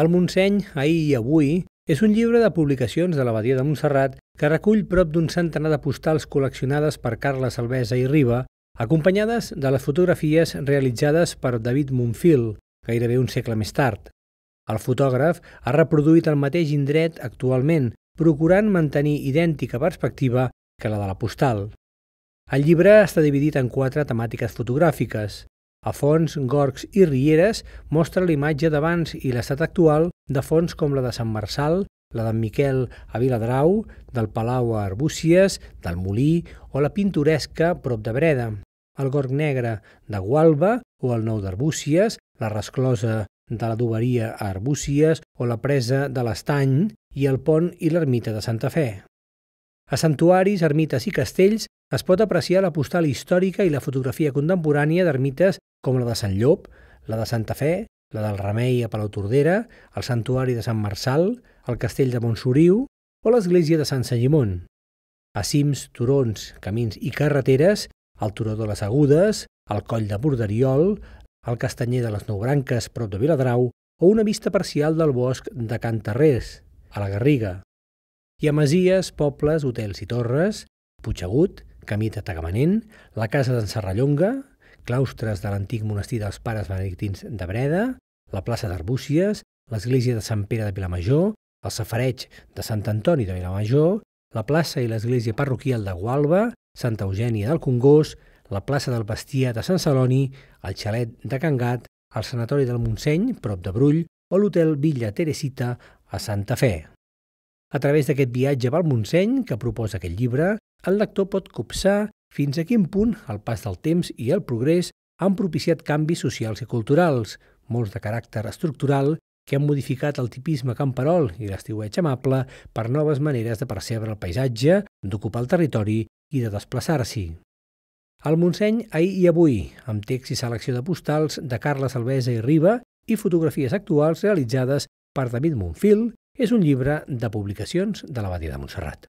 El Montseny, ahir i avui, és un llibre de publicacions de l'abadia de Montserrat que recull prop d'un centenar de postals col·leccionades per Carla Salvesa i Riba, acompanyades de les fotografies realitzades per David Monfil, gairebé un segle més tard. El fotògraf ha reproduït el mateix indret actualment, procurant mantenir idèntica perspectiva que la de la postal. El llibre està dividit en quatre temàtiques fotogràfiques. A fons, gorgs i rieres mostra l'imatge d'abans i l'estat actual de fons com la de Sant Marçal, la d'en Miquel a Viladrau, del Palau a Arbúcies, del Molí o la pintoresca prop de Breda, el gorg negre de Gualba o el nou d'Arbúcies, la resclosa de la Doveria a Arbúcies o la presa de l'Estany i el pont i l'ermita de Santa Fe. A santuaris, ermites i castells es pot apreciar la postal històrica i la fotografia contemporània d'ermites com la de Sant Llop, la de Santa Fe, la del Remei a Palau Tordera, el santuari de Sant Marçal, el castell de Montsoriu o l'església de Sant Segimon. A cims, turons, camins i carreteres, el turó de les Agudes, el coll de Borderiol, el castanyer de les Nou Branques, prop de Viladrau, o una vista parcial del bosc de Terrés, a la Garriga. Hi ha masies, pobles, hotels i torres, Puigagut, Camí de Tagamanent, la Casa d'en Serrallonga, claustres de l'antic monestir dels pares benedictins de Breda, la plaça d'Arbúcies, l'església de Sant Pere de Vilamajor, el safareig de Sant Antoni de Vilamajor, la plaça i l'església parroquial de Gualba, Santa Eugènia del Congost, la plaça del Bastia de Sant Celoni, el xalet de Can Gat, el Sanatori del Montseny, prop de Brull, o l'hotel Villa Teresita a Santa Fe. A través d'aquest viatge pel Montseny que proposa aquest llibre, el lector pot copsar fins a quin punt el pas del temps i el progrés han propiciat canvis socials i culturals, molts de caràcter estructural, que han modificat el tipisme camperol i l'estiuetge amable per noves maneres de percebre el paisatge, d'ocupar el territori i de desplaçar-s'hi. Al Montseny, ahir i avui, amb text i selecció de postals de Carla Salvesa i Riba i fotografies actuals realitzades per David Monfil, és un llibre de publicacions de l'Abadia de Montserrat.